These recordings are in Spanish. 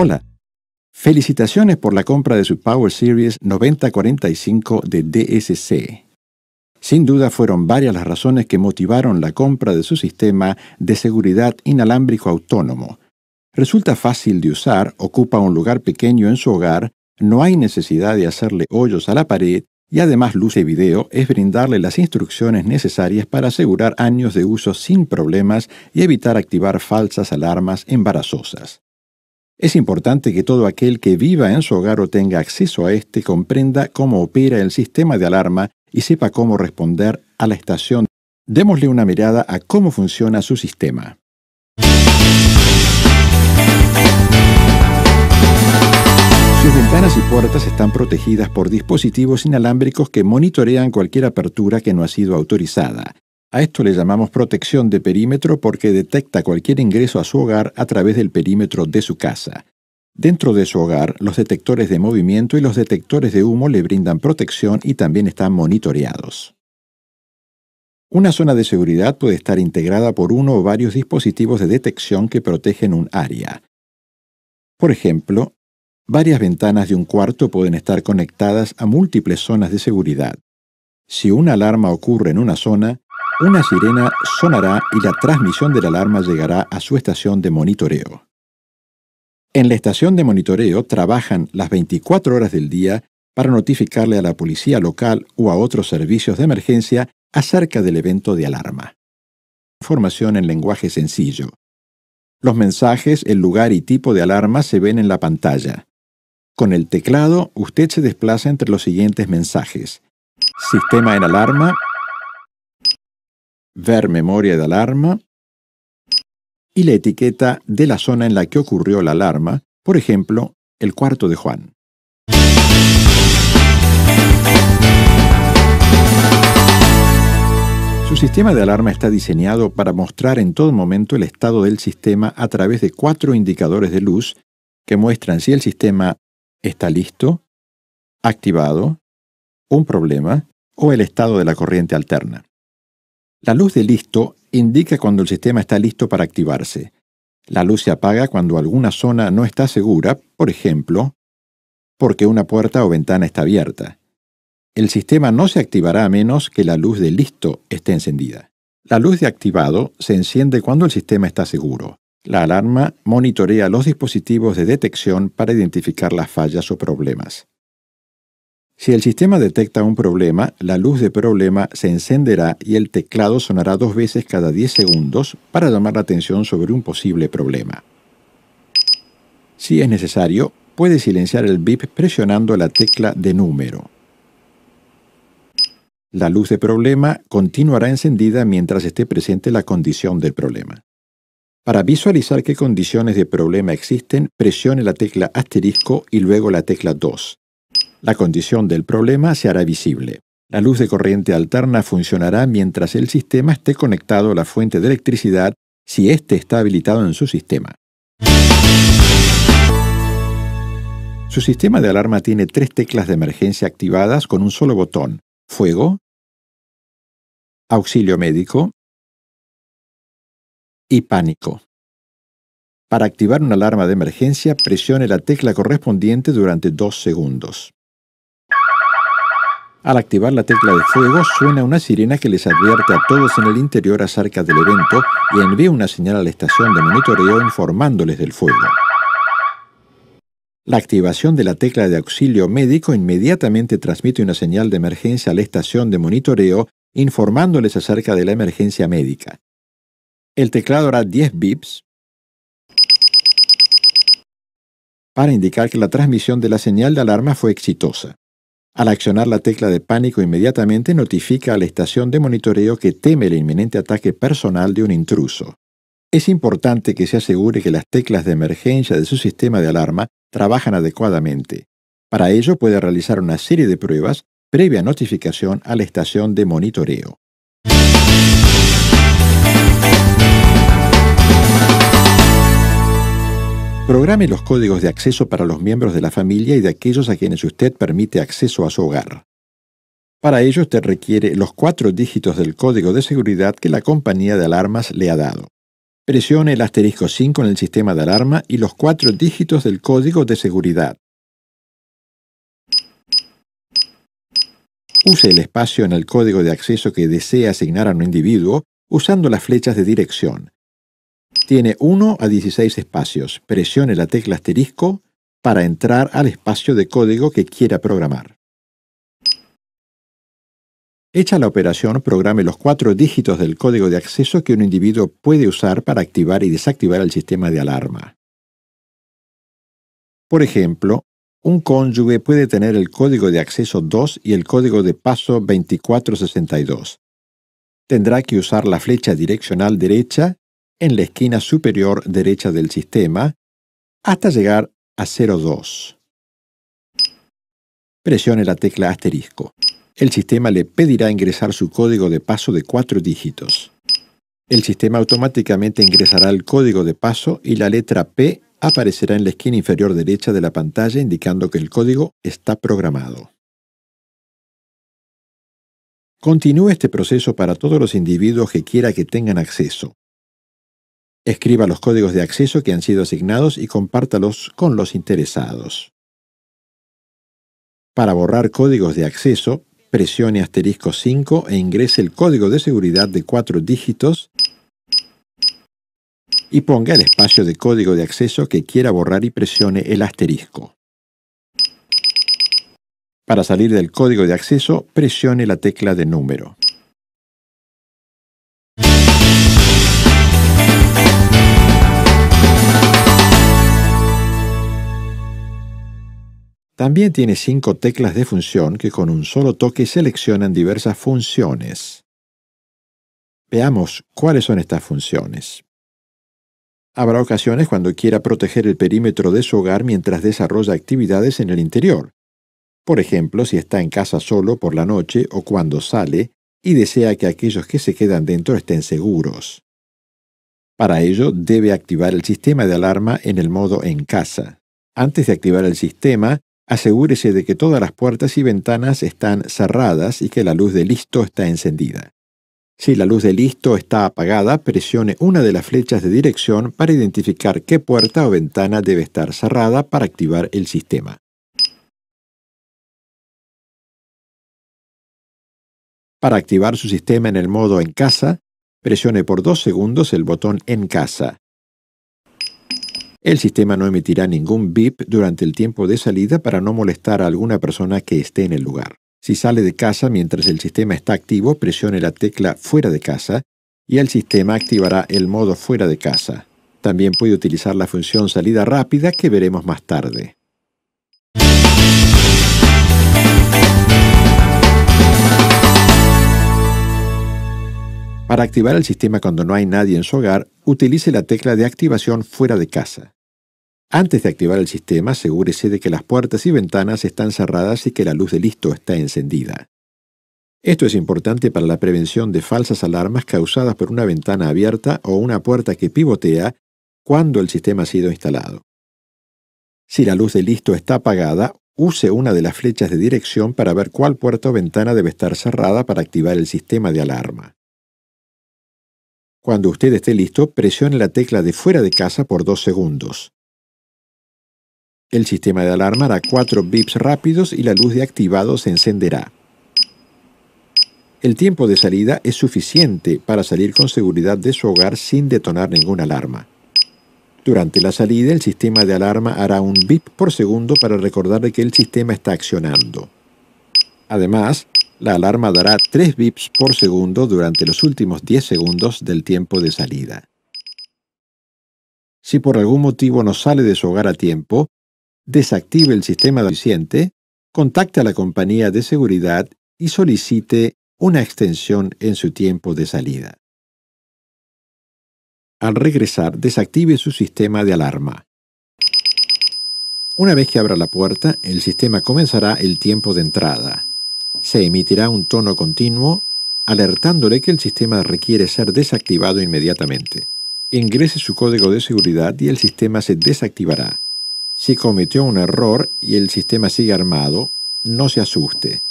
Hola, felicitaciones por la compra de su Power Series 9045 de DSC. Sin duda fueron varias las razones que motivaron la compra de su sistema de seguridad inalámbrico autónomo. Resulta fácil de usar, ocupa un lugar pequeño en su hogar, no hay necesidad de hacerle hoyos a la pared y además luce video es brindarle las instrucciones necesarias para asegurar años de uso sin problemas y evitar activar falsas alarmas embarazosas. Es importante que todo aquel que viva en su hogar o tenga acceso a este comprenda cómo opera el sistema de alarma y sepa cómo responder a la estación. Démosle una mirada a cómo funciona su sistema. Sus ventanas y puertas están protegidas por dispositivos inalámbricos que monitorean cualquier apertura que no ha sido autorizada. A esto le llamamos protección de perímetro porque detecta cualquier ingreso a su hogar a través del perímetro de su casa. Dentro de su hogar, los detectores de movimiento y los detectores de humo le brindan protección y también están monitoreados. Una zona de seguridad puede estar integrada por uno o varios dispositivos de detección que protegen un área. Por ejemplo, varias ventanas de un cuarto pueden estar conectadas a múltiples zonas de seguridad. Si una alarma ocurre en una zona, una sirena sonará y la transmisión de la alarma llegará a su estación de monitoreo. En la estación de monitoreo trabajan las 24 horas del día para notificarle a la policía local o a otros servicios de emergencia acerca del evento de alarma. Información en lenguaje sencillo. Los mensajes, el lugar y tipo de alarma se ven en la pantalla. Con el teclado, usted se desplaza entre los siguientes mensajes. Sistema en alarma, ver memoria de alarma y la etiqueta de la zona en la que ocurrió la alarma, por ejemplo, el cuarto de Juan. Su sistema de alarma está diseñado para mostrar en todo momento el estado del sistema a través de cuatro indicadores de luz que muestran si el sistema está listo, activado, un problema o el estado de la corriente alterna. La luz de listo indica cuando el sistema está listo para activarse. La luz se apaga cuando alguna zona no está segura, por ejemplo, porque una puerta o ventana está abierta. El sistema no se activará a menos que la luz de listo esté encendida. La luz de activado se enciende cuando el sistema está seguro. La alarma monitorea los dispositivos de detección para identificar las fallas o problemas. Si el sistema detecta un problema, la luz de problema se encenderá y el teclado sonará dos veces cada 10 segundos para llamar la atención sobre un posible problema. Si es necesario, puede silenciar el bip presionando la tecla de número. La luz de problema continuará encendida mientras esté presente la condición del problema. Para visualizar qué condiciones de problema existen, presione la tecla asterisco y luego la tecla 2. La condición del problema se hará visible. La luz de corriente alterna funcionará mientras el sistema esté conectado a la fuente de electricidad si éste está habilitado en su sistema. Su sistema de alarma tiene tres teclas de emergencia activadas con un solo botón, fuego, auxilio médico y pánico. Para activar una alarma de emergencia, presione la tecla correspondiente durante dos segundos. Al activar la tecla de fuego, suena una sirena que les advierte a todos en el interior acerca del evento y envía una señal a la estación de monitoreo informándoles del fuego. La activación de la tecla de auxilio médico inmediatamente transmite una señal de emergencia a la estación de monitoreo informándoles acerca de la emergencia médica. El teclado hará 10 bips para indicar que la transmisión de la señal de alarma fue exitosa. Al accionar la tecla de pánico inmediatamente notifica a la estación de monitoreo que teme el inminente ataque personal de un intruso. Es importante que se asegure que las teclas de emergencia de su sistema de alarma trabajan adecuadamente. Para ello puede realizar una serie de pruebas previa notificación a la estación de monitoreo. Programe los códigos de acceso para los miembros de la familia y de aquellos a quienes usted permite acceso a su hogar. Para ello usted requiere los cuatro dígitos del código de seguridad que la compañía de alarmas le ha dado. Presione el asterisco 5 en el sistema de alarma y los cuatro dígitos del código de seguridad. Use el espacio en el código de acceso que desea asignar a un individuo usando las flechas de dirección, tiene 1 a 16 espacios. Presione la tecla asterisco para entrar al espacio de código que quiera programar. Hecha la operación, programe los cuatro dígitos del código de acceso que un individuo puede usar para activar y desactivar el sistema de alarma. Por ejemplo, un cónyuge puede tener el código de acceso 2 y el código de paso 2462. Tendrá que usar la flecha direccional derecha en la esquina superior derecha del sistema hasta llegar a 02. Presione la tecla asterisco. El sistema le pedirá ingresar su código de paso de cuatro dígitos. El sistema automáticamente ingresará el código de paso y la letra P aparecerá en la esquina inferior derecha de la pantalla indicando que el código está programado. Continúe este proceso para todos los individuos que quiera que tengan acceso, Escriba los códigos de acceso que han sido asignados y compártalos con los interesados. Para borrar códigos de acceso, presione asterisco 5 e ingrese el código de seguridad de 4 dígitos y ponga el espacio de código de acceso que quiera borrar y presione el asterisco. Para salir del código de acceso, presione la tecla de número. También tiene cinco teclas de función que con un solo toque seleccionan diversas funciones. Veamos cuáles son estas funciones. Habrá ocasiones cuando quiera proteger el perímetro de su hogar mientras desarrolla actividades en el interior. Por ejemplo, si está en casa solo por la noche o cuando sale y desea que aquellos que se quedan dentro estén seguros. Para ello, debe activar el sistema de alarma en el modo en casa. Antes de activar el sistema, Asegúrese de que todas las puertas y ventanas están cerradas y que la luz de listo está encendida. Si la luz de listo está apagada, presione una de las flechas de dirección para identificar qué puerta o ventana debe estar cerrada para activar el sistema. Para activar su sistema en el modo En casa, presione por dos segundos el botón En casa. El sistema no emitirá ningún bip durante el tiempo de salida para no molestar a alguna persona que esté en el lugar. Si sale de casa mientras el sistema está activo, presione la tecla fuera de casa y el sistema activará el modo fuera de casa. También puede utilizar la función salida rápida que veremos más tarde. Para activar el sistema cuando no hay nadie en su hogar, utilice la tecla de activación fuera de casa. Antes de activar el sistema, asegúrese de que las puertas y ventanas están cerradas y que la luz de listo está encendida. Esto es importante para la prevención de falsas alarmas causadas por una ventana abierta o una puerta que pivotea cuando el sistema ha sido instalado. Si la luz de listo está apagada, use una de las flechas de dirección para ver cuál puerta o ventana debe estar cerrada para activar el sistema de alarma. Cuando usted esté listo, presione la tecla de fuera de casa por dos segundos. El sistema de alarma hará cuatro bips rápidos y la luz de activado se encenderá. El tiempo de salida es suficiente para salir con seguridad de su hogar sin detonar ninguna alarma. Durante la salida, el sistema de alarma hará un bip por segundo para recordarle que el sistema está accionando. Además, la alarma dará 3 bips por segundo durante los últimos 10 segundos del tiempo de salida. Si por algún motivo no sale de su hogar a tiempo, desactive el sistema deficiente, contacte a la compañía de seguridad y solicite una extensión en su tiempo de salida. Al regresar, desactive su sistema de alarma. Una vez que abra la puerta, el sistema comenzará el tiempo de entrada, se emitirá un tono continuo alertándole que el sistema requiere ser desactivado inmediatamente. Ingrese su código de seguridad y el sistema se desactivará. Si cometió un error y el sistema sigue armado, no se asuste.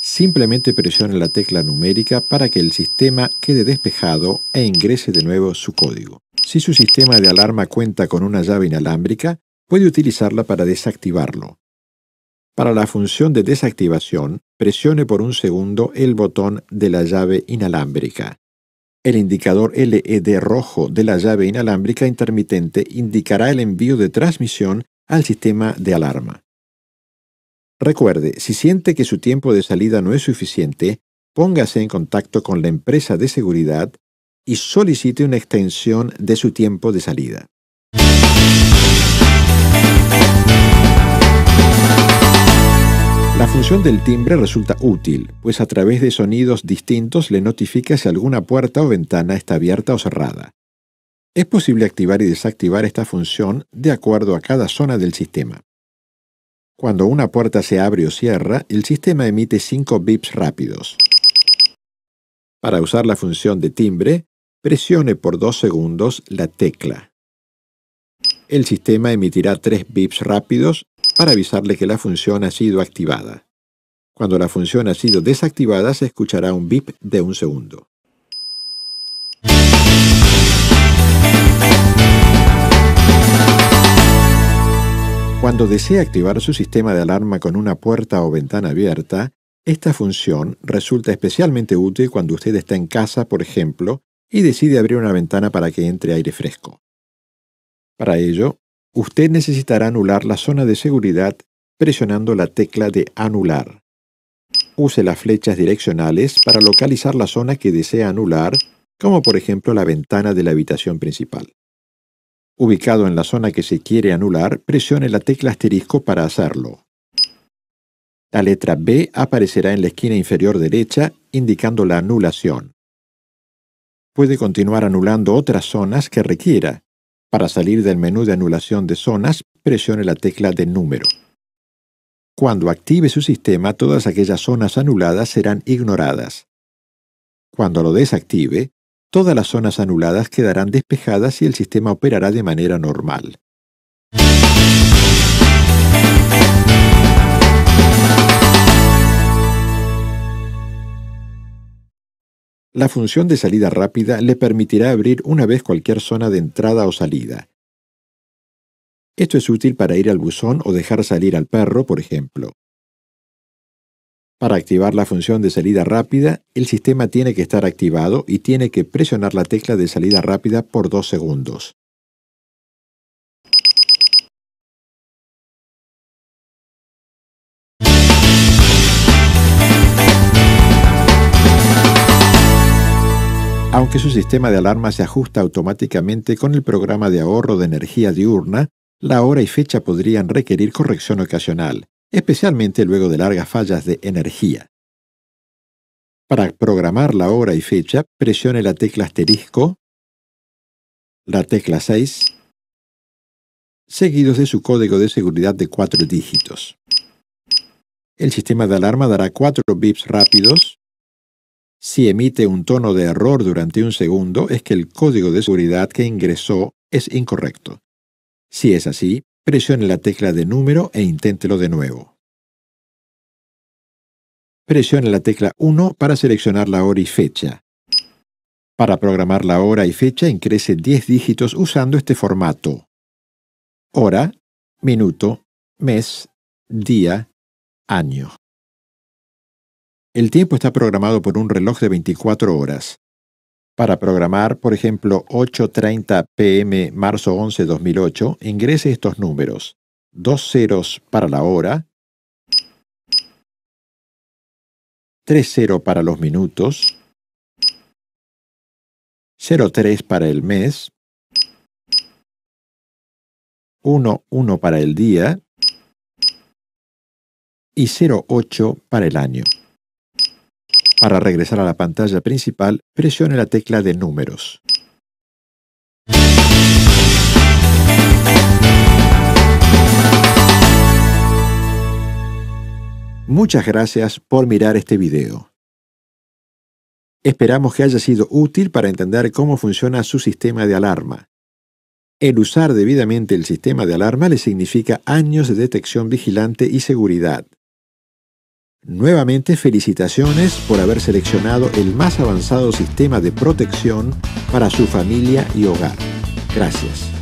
Simplemente presione la tecla numérica para que el sistema quede despejado e ingrese de nuevo su código. Si su sistema de alarma cuenta con una llave inalámbrica, puede utilizarla para desactivarlo. Para la función de desactivación, presione por un segundo el botón de la llave inalámbrica. El indicador LED rojo de la llave inalámbrica intermitente indicará el envío de transmisión al sistema de alarma. Recuerde, si siente que su tiempo de salida no es suficiente, póngase en contacto con la empresa de seguridad y solicite una extensión de su tiempo de salida. La función del timbre resulta útil, pues a través de sonidos distintos le notifica si alguna puerta o ventana está abierta o cerrada. Es posible activar y desactivar esta función de acuerdo a cada zona del sistema. Cuando una puerta se abre o cierra, el sistema emite 5 bips rápidos. Para usar la función de timbre, presione por 2 segundos la tecla. El sistema emitirá 3 bips rápidos para avisarle que la función ha sido activada. Cuando la función ha sido desactivada se escuchará un bip de un segundo. Cuando desea activar su sistema de alarma con una puerta o ventana abierta, esta función resulta especialmente útil cuando usted está en casa, por ejemplo, y decide abrir una ventana para que entre aire fresco. Para ello, usted necesitará anular la zona de seguridad presionando la tecla de Anular. Use las flechas direccionales para localizar la zona que desea anular, como por ejemplo la ventana de la habitación principal. Ubicado en la zona que se quiere anular, presione la tecla asterisco para hacerlo. La letra B aparecerá en la esquina inferior derecha, indicando la anulación. Puede continuar anulando otras zonas que requiera, para salir del menú de anulación de zonas, presione la tecla de número. Cuando active su sistema, todas aquellas zonas anuladas serán ignoradas. Cuando lo desactive, todas las zonas anuladas quedarán despejadas y el sistema operará de manera normal. La función de salida rápida le permitirá abrir una vez cualquier zona de entrada o salida. Esto es útil para ir al buzón o dejar salir al perro, por ejemplo. Para activar la función de salida rápida, el sistema tiene que estar activado y tiene que presionar la tecla de salida rápida por dos segundos. Aunque su sistema de alarma se ajusta automáticamente con el programa de ahorro de energía diurna, la hora y fecha podrían requerir corrección ocasional, especialmente luego de largas fallas de energía. Para programar la hora y fecha, presione la tecla asterisco, la tecla 6, seguidos de su código de seguridad de cuatro dígitos. El sistema de alarma dará cuatro bips rápidos si emite un tono de error durante un segundo, es que el código de seguridad que ingresó es incorrecto. Si es así, presione la tecla de número e inténtelo de nuevo. Presione la tecla 1 para seleccionar la hora y fecha. Para programar la hora y fecha ingrese 10 dígitos usando este formato. Hora, minuto, mes, día, año. El tiempo está programado por un reloj de 24 horas. Para programar, por ejemplo, 8.30 pm marzo 11 2008, ingrese estos números. Dos ceros para la hora, 30 para los minutos, 03 para el mes, 11 para el día y 08 para el año. Para regresar a la pantalla principal, presione la tecla de números. Muchas gracias por mirar este video. Esperamos que haya sido útil para entender cómo funciona su sistema de alarma. El usar debidamente el sistema de alarma le significa años de detección vigilante y seguridad. Nuevamente felicitaciones por haber seleccionado el más avanzado sistema de protección para su familia y hogar. Gracias.